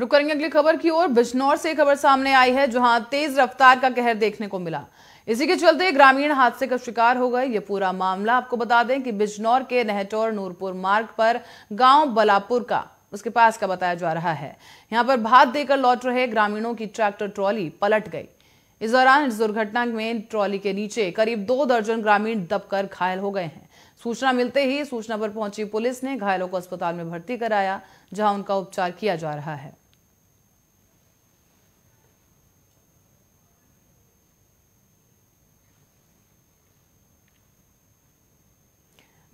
रुक करेंगे अगली खबर की ओर बिजनौर से खबर सामने आई है जहां तेज रफ्तार का कहर देखने को मिला इसी के चलते ग्रामीण हादसे का शिकार हो गए यह पूरा मामला आपको बता दें कि बिजनौर के नहटोर नूरपुर मार्ग पर गांव बलापुर का उसके पास का बताया जा रहा है यहां पर भात देकर लौट रहे ग्रामीणों की ट्रैक्टर ट्रॉली पलट गई इस दौरान इस दुर्घटना में ट्रॉली के नीचे करीब दो दर्जन ग्रामीण दबकर घायल हो गए हैं सूचना मिलते ही सूचना पर पहुंची पुलिस ने घायलों को अस्पताल में भर्ती कराया जहां उनका उपचार किया जा रहा है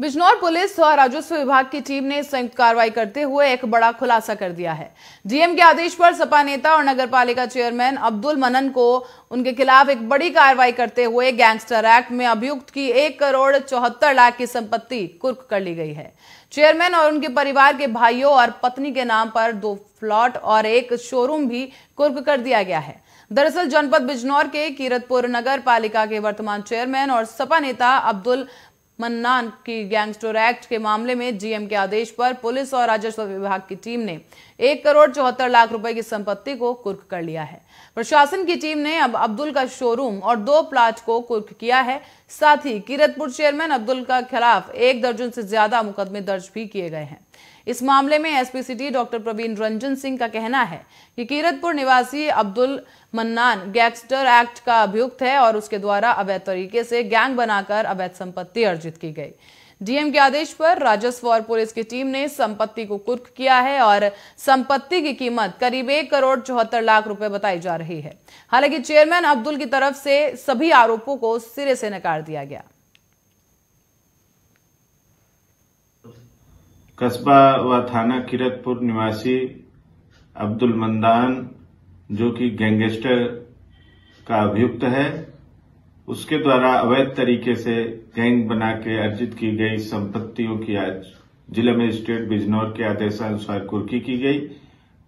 बिजनौर पुलिस और राजस्व विभाग की टीम ने संयुक्त कार्रवाई करते हुए एक बड़ा खुलासा कर दिया है डीएम के आदेश पर सपा नेता और पालिका चेयरमैन अब्दुल मनन को उनके खिलाफ एक बड़ी कार्रवाई करते हुए गैंगस्टर एक्ट में अभियुक्त की एक करोड़ चौहत्तर लाख की संपत्ति कुर्क कर ली गई है चेयरमैन और उनके परिवार के भाइयों और पत्नी के नाम पर दो फ्लॉट और एक शोरूम भी कुर्क कर दिया गया है दरअसल जनपद बिजनौर के कीरतपुर नगर पालिका के वर्तमान चेयरमैन और सपा नेता अब्दुल मन्नान की गैंगस्टर एक्ट के मामले में जीएम के आदेश पर पुलिस और राजस्व विभाग की टीम ने एक करोड़ चौहत्तर लाख रुपए की संपत्ति को कुर्क कर लिया है प्रशासन की टीम ने अब अब्दुल का शोरूम और दो प्लाट को कुर्क किया है साथ ही कीरतपुर चेयरमैन अब्दुल का खिलाफ एक दर्जन से ज्यादा मुकदमे दर्ज भी किए गए हैं इस मामले में SP city doctor Praveen Ranjan Singh का कहना है कि कीरतपुर निवासी अब्दुल मन्नान गैंगस्टर एक्ट का अभियुक्त है और उसके द्वारा अवैध तरीके से गैंग बनाकर अवैध संपत्ति अर्जित की गई डीएम के आदेश पर राजस्व और पुलिस की टीम ने संपत्ति को कुर्क किया है और संपत्ति की कीमत करीब एक करोड़ चौहत्तर लाख रुपए बताई जा रही है हालांकि चेयरमैन अब्दुल की तरफ से सभी आरोपों को सिरे से नकार दिया गया कस्बा व थाना किरतपुर निवासी अब्दुल मंदान जो कि गैंगस्टर का अभियुक्त है उसके द्वारा अवैध तरीके से गैंग बना के अर्जित की गई संपत्तियों की आज जिले में स्टेट बिजनौर के आदेशानुसार कुर्की की गई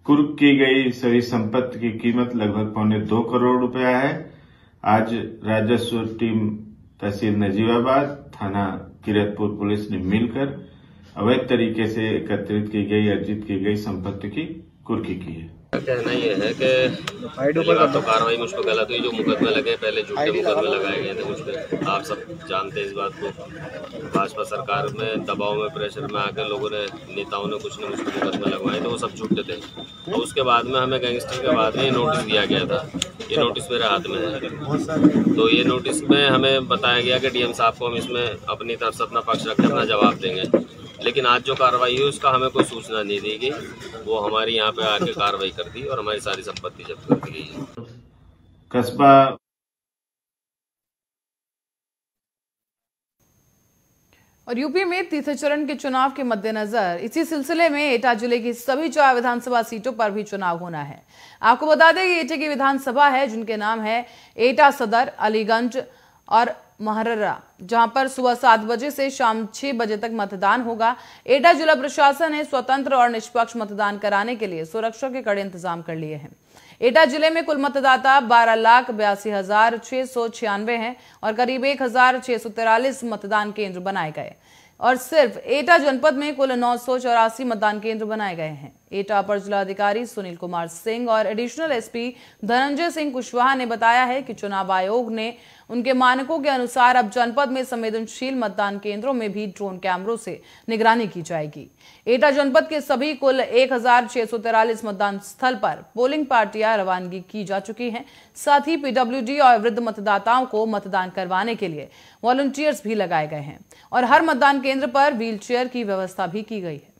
कुर्क की गई सभी संपत्ति की कीमत लगभग पौने दो करोड़ रुपया है आज राजस्व टीम तहसील नजीबाबाद थाना किरतपुर पुलिस ने मिलकर अवैध तरीके से एकत्रित की गई अर्जित की गई संपत्ति की कुर्की की है कहना ये है कि तो कार्रवाई मुझ पर गलत हुई जो मुकदमे लगे पहले झूठे मुकदमे लगाए गए थे मुझ पर आप सब जानते हैं इस बात को भाजपा सरकार में दबाव में प्रेशर में आकर लोगों ने नेताओं ने कुछ ने मुझ मुकदमे लगवाए थे वो सब झूठे थे तो उसके बाद में हमें गैंगस्टर के बाद में ये नोटिस दिया गया था ये नोटिस मेरे हाथ में है तो ये नोटिस में हमें बताया गया कि डीएम साहब को हम इसमें अपनी तरफ से अपना पक्ष रखकर अपना जवाब देंगे लेकिन आज जो कार्रवाई हुई उसका हमें कोई सूचना नहीं दी गई वो हमारी यहाँ पे आके कार्रवाई कर दी और हमारी सारी संपत्ति जब्त कर दी गई कस्बा और यूपी में तीसरे चरण के चुनाव के मद्देनजर इसी सिलसिले में एटा जिले की सभी चार विधानसभा सीटों पर भी चुनाव होना है आपको बता दें कि एटा की विधानसभा है जिनके नाम है एटा सदर अलीगंज और महर्रा जहां पर सुबह सात बजे से शाम छह बजे तक मतदान होगा एटा जिला प्रशासन ने स्वतंत्र और निष्पक्ष मतदान कराने के लिए सुरक्षा के कड़े इंतजाम कर लिए हैं एटा जिले में कुल मतदाता बारह लाख बयासी हजार छह सौ छियानवे है और करीब एक हजार छह सौ तिरालीस मतदान केंद्र बनाए गए और सिर्फ एटा जनपद में कुल नौ मतदान केंद्र बनाए गए हैं एटा अपर जिलाधिकारी सुनील कुमार सिंह और एडिशनल एसपी धनंजय सिंह कुशवाहा ने बताया है कि चुनाव आयोग ने उनके मानकों के अनुसार अब जनपद में संवेदनशील मतदान केंद्रों में भी ड्रोन कैमरों से निगरानी की जाएगी एटा जनपद के सभी कुल एक मतदान स्थल पर पोलिंग पार्टियां रवानगी की जा चुकी हैं साथ ही पीडब्ल्यूडी और वृद्ध मतदाताओं को मतदान करवाने के लिए वॉलंटियर्स भी लगाए गए हैं और हर मतदान केंद्र केंद्र पर व्हीलचेयर की व्यवस्था भी की गई है